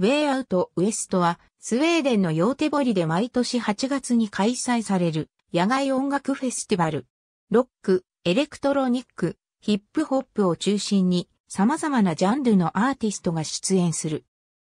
ウェイアウトウエストは、スウェーデンのヨーテボリで毎年8月に開催される野外音楽フェスティバル。ロック、エレクトロニック、ヒップホップを中心に様々なジャンルのアーティストが出演する。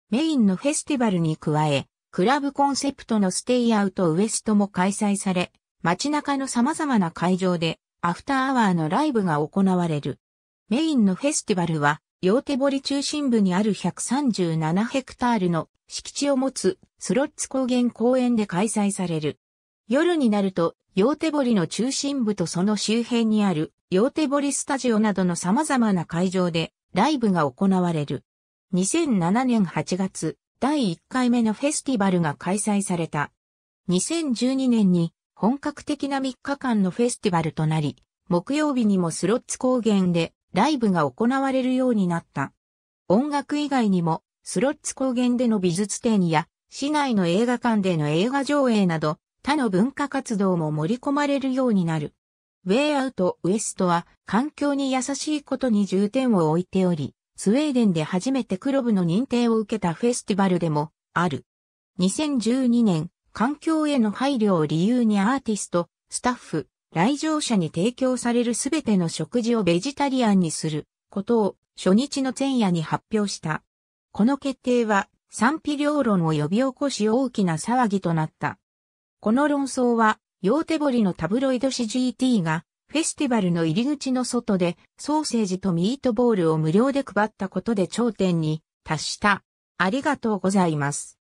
メインのフェスティバルに加え、クラブコンセプトのステイアウトウエストも開催され、街中の様々な会場でアフターアワーのライブが行われる。メインのフェスティバルは両手リ中心部にある137ヘクタールの敷地を持つスロッツ高原公園で開催される。夜になると、両手リの中心部とその周辺にある両手リスタジオなどの様々な会場でライブが行われる。2007年8月、第1回目のフェスティバルが開催された。2012年に本格的な3日間のフェスティバルとなり、木曜日にもスロッツ高原でライブが行われるようになった。音楽以外にも、スロッツ高原での美術展や、市内の映画館での映画上映など、他の文化活動も盛り込まれるようになる。ウェイアウト・ウエストは環境に優しいことに重点を置いており、スウェーデンで初めてクロブの認定を受けたフェスティバルでもある。2012年、環境への配慮を理由にアーティスト、スタッフ、来場者に提供されるすべての食事をベジタリアンにすることを初日の前夜に発表した。この決定は賛否両論を呼び起こし大きな騒ぎとなった。この論争は、ヨーテボリのタブロイド紙 GT が、フェスティバルの入り口の外で、ソーセージとミートボールを無料で配ったことで頂点に達した。ありがとうございます。